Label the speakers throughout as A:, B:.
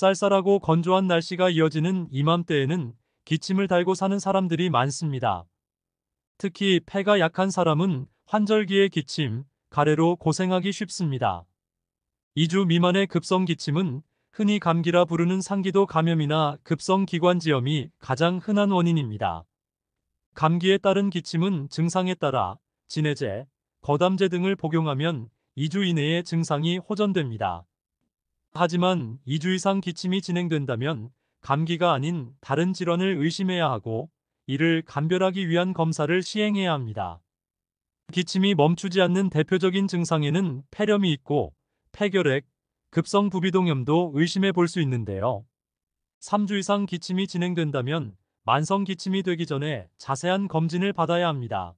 A: 쌀쌀하고 건조한 날씨가 이어지는 이맘때에는 기침을 달고 사는 사람들이 많습니다. 특히 폐가 약한 사람은 환절기의 기침, 가래로 고생하기 쉽습니다. 2주 미만의 급성 기침은 흔히 감기라 부르는 상기도 감염이나 급성 기관지염이 가장 흔한 원인입니다. 감기에 따른 기침은 증상에 따라 진해제, 거담제 등을 복용하면 2주 이내에 증상이 호전됩니다. 하지만 2주 이상 기침이 진행된다면 감기가 아닌 다른 질환을 의심해야 하고 이를 감별하기 위한 검사를 시행해야 합니다. 기침이 멈추지 않는 대표적인 증상에는 폐렴이 있고 폐결핵, 급성 부비동염도 의심해 볼 수 있는데요. 3주 이상 기침이 진행된다면 만성 기침이 되기 전에 자세한 검진을 받아야 합니다.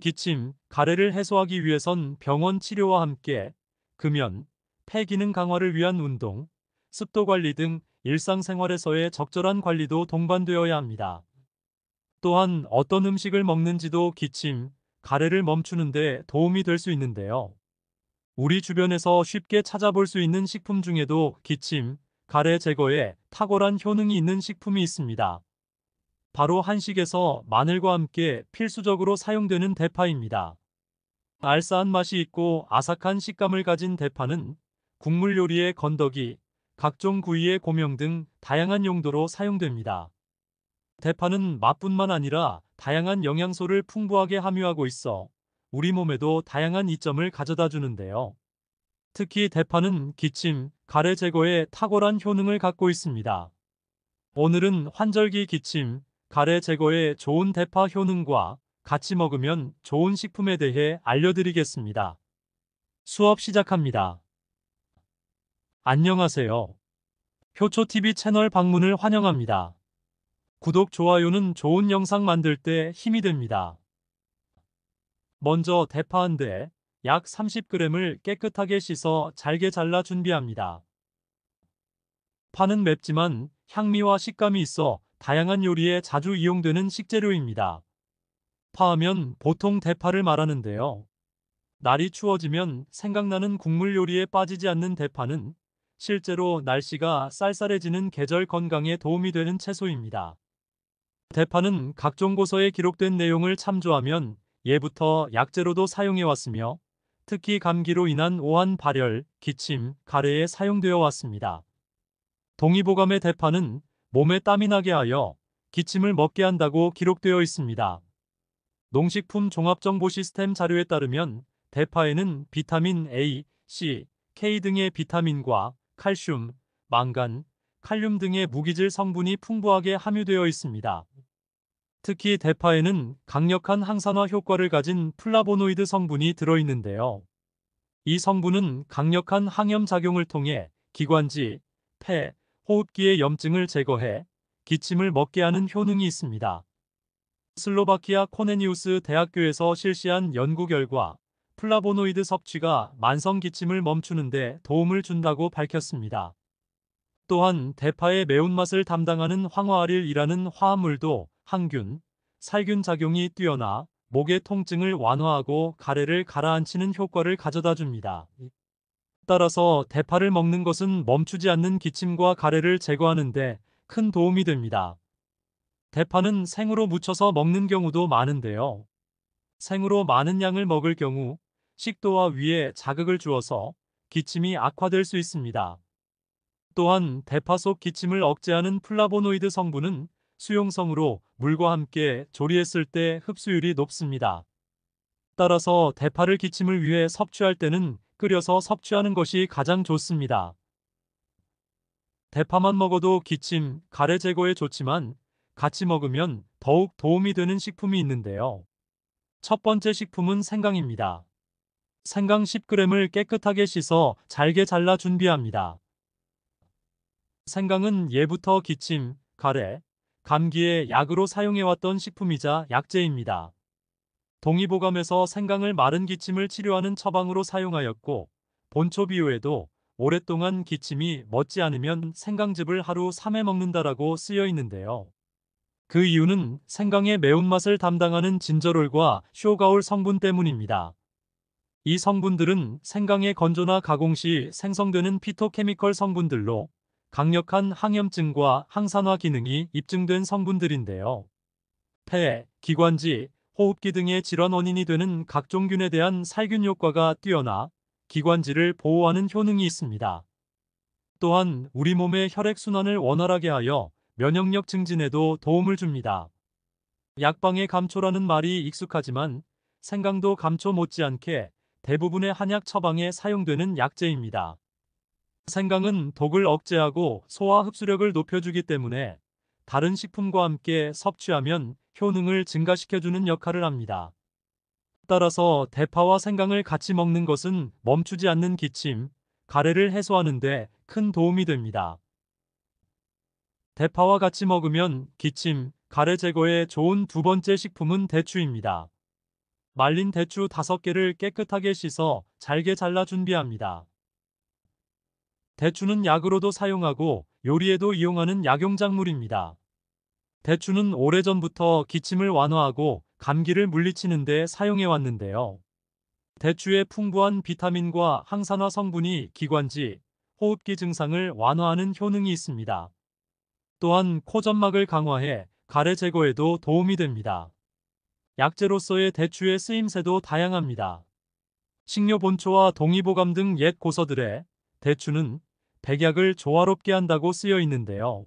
A: 기침, 가래를 해소하기 위해선 병원 치료와 함께 금연, 폐기능 강화를 위한 운동, 습도 관리 등 일상생활에서의 적절한 관리도 동반되어야 합니다. 또한 어떤 음식을 먹는지도 기침, 가래를 멈추는데 도움이 될 수 있는데요. 우리 주변에서 쉽게 찾아볼 수 있는 식품 중에도 기침, 가래 제거에 탁월한 효능이 있는 식품이 있습니다. 바로 한식에서 마늘과 함께 필수적으로 사용되는 대파입니다. 알싸한 맛이 있고 아삭한 식감을 가진 대파는 국물 요리의 건더기, 각종 구이의 고명 등 다양한 용도로 사용됩니다. 대파는 맛뿐만 아니라 다양한 영양소를 풍부하게 함유하고 있어 우리 몸에도 다양한 이점을 가져다 주는데요. 특히 대파는 기침, 가래 제거에 탁월한 효능을 갖고 있습니다. 오늘은 환절기 기침, 가래 제거에 좋은 대파 효능과 같이 먹으면 좋은 식품에 대해 알려드리겠습니다. 수업 시작합니다. 안녕하세요. 효초TV 채널 방문을 환영합니다. 구독, 좋아요는 좋은 영상 만들 때 힘이 됩니다. 먼저 대파 한 대, 약 30g을 깨끗하게 씻어 잘게 잘라 준비합니다. 파는 맵지만 향미와 식감이 있어 다양한 요리에 자주 이용되는 식재료입니다. 파하면 보통 대파를 말하는데요. 날이 추워지면 생각나는 국물 요리에 빠지지 않는 대파는 실제로 날씨가 쌀쌀해지는 계절 건강에 도움이 되는 채소입니다. 대파는 각종 고서에 기록된 내용을 참조하면 예부터 약재로도 사용해왔으며 특히 감기로 인한 오한 발열, 기침, 가래에 사용되어 왔습니다. 동의보감의 대파는 몸에 땀이 나게 하여 기침을 먹게 한다고 기록되어 있습니다. 농식품 종합정보 시스템 자료에 따르면 대파에는 비타민 A, C, K 등의 비타민과 칼슘, 망간, 칼륨 등의 무기질 성분이 풍부하게 함유되어 있습니다. 특히 대파에는 강력한 항산화 효과를 가진 플라보노이드 성분이 들어있는데요. 이 성분은 강력한 항염 작용을 통해 기관지, 폐, 호흡기의 염증을 제거해 기침을 먹게 하는 효능이 있습니다. 슬로바키아 코네니우스 대학교에서 실시한 연구 결과 플라보노이드 섭취가 만성 기침을 멈추는데 도움을 준다고 밝혔습니다. 또한 대파의 매운맛을 담당하는 황화아릴이라는 화합물도 항균, 살균 작용이 뛰어나 목의 통증을 완화하고 가래를 가라앉히는 효과를 가져다 줍니다. 따라서 대파를 먹는 것은 멈추지 않는 기침과 가래를 제거하는데 큰 도움이 됩니다. 대파는 생으로 무쳐서 먹는 경우도 많은데요. 생으로 많은 양을 먹을 경우 식도와 위에 자극을 주어서 기침이 악화될 수 있습니다. 또한 대파 속 기침을 억제하는 플라보노이드 성분은 수용성으로 물과 함께 조리했을 때 흡수율이 높습니다. 따라서 대파를 기침을 위해 섭취할 때는 끓여서 섭취하는 것이 가장 좋습니다. 대파만 먹어도 기침, 가래 제거에 좋지만 같이 먹으면 더욱 도움이 되는 식품이 있는데요. 첫 번째 식품은 생강입니다. 생강 10g을 깨끗하게 씻어 잘게 잘라 준비합니다. 생강은 예부터 기침, 가래, 감기에 약으로 사용해왔던 식품이자 약재입니다. 동의보감에서 생강을 마른 기침을 치료하는 처방으로 사용하였고 본초 비유에도 오랫동안 기침이 멎지 않으면 생강즙을 하루 3회 먹는다라고 쓰여 있는데요. 그 이유는 생강의 매운맛을 담당하는 진저롤과 쇼가울 성분 때문입니다. 이 성분들은 생강의 건조나 가공 시 생성되는 피토케미컬 성분들로 강력한 항염증과 항산화 기능이 입증된 성분들인데요. 폐, 기관지, 호흡기 등의 질환 원인이 되는 각종균에 대한 살균 효과가 뛰어나 기관지를 보호하는 효능이 있습니다. 또한 우리 몸의 혈액순환을 원활하게 하여 면역력 증진에도 도움을 줍니다. 약방의 감초라는 말이 익숙하지만 생강도 감초 못지않게 대부분의 한약 처방에 사용되는 약재입니다. 생강은 독을 억제하고 소화 흡수력을 높여주기 때문에 다른 식품과 함께 섭취하면 효능을 증가시켜주는 역할을 합니다. 따라서 대파와 생강을 같이 먹는 것은 멈추지 않는 기침, 가래를 해소하는데 큰 도움이 됩니다. 대파와 같이 먹으면 기침, 가래 제거에 좋은 두 번째 식품은 대추입니다. 말린 대추 5개를 깨끗하게 씻어 잘게 잘라 준비합니다. 대추는 약으로도 사용하고 요리에도 이용하는 약용작물입니다. 대추는 오래전부터 기침을 완화하고 감기를 물리치는 데 사용해 왔는데요. 대추의 풍부한 비타민과 항산화 성분이 기관지, 호흡기 증상을 완화하는 효능이 있습니다. 또한 코점막을 강화해 가래 제거에도 도움이 됩니다. 약재로서의 대추의 쓰임새도 다양합니다. 식료본초와 동의보감 등 옛 고서들에 대추는 백약을 조화롭게 한다고 쓰여 있는데요.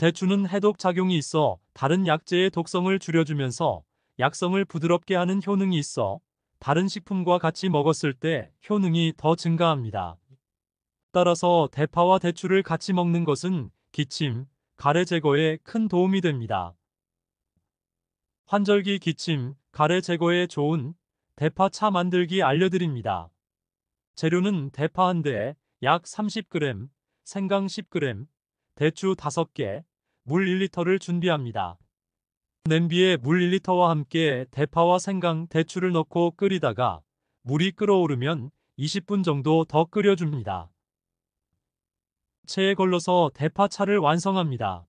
A: 대추는 해독 작용이 있어 다른 약재의 독성을 줄여주면서 약성을 부드럽게 하는 효능이 있어 다른 식품과 같이 먹었을 때 효능이 더 증가합니다. 따라서 대파와 대추를 같이 먹는 것은 기침, 가래 제거에 큰 도움이 됩니다. 환절기 기침, 가래 제거에 좋은 대파차 만들기 알려드립니다. 재료는 대파 한 대에 약 30g, 생강 10g, 대추 5개, 물 1리터를 준비합니다. 냄비에 물 1리터와 함께 대파와 생강, 대추를 넣고 끓이다가 물이 끓어오르면 20분 정도 더 끓여줍니다. 체에 걸러서 대파차를 완성합니다.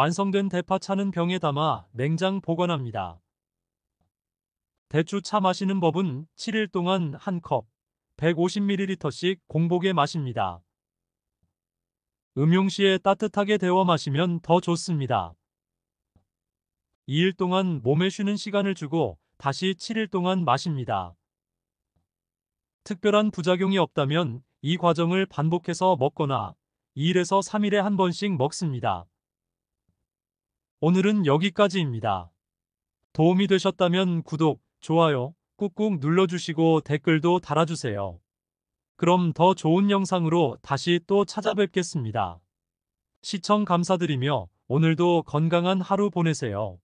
A: 완성된 대파차는 병에 담아 냉장 보관합니다. 대추차 마시는 법은 7일 동안 한 컵 150ml씩 공복에 마십니다. 음용 시에 따뜻하게 데워 마시면 더 좋습니다. 2일 동안 몸에 쉬는 시간을 주고 다시 7일 동안 마십니다. 특별한 부작용이 없다면 이 과정을 반복해서 먹거나 2일에서 3일에 한 번씩 먹습니다. 오늘은 여기까지입니다. 도움이 되셨다면 구독, 좋아요 꾹꾹 눌러주시고 댓글도 달아주세요. 그럼 더 좋은 영상으로 다시 또 찾아뵙겠습니다. 시청 감사드리며 오늘도 건강한 하루 보내세요.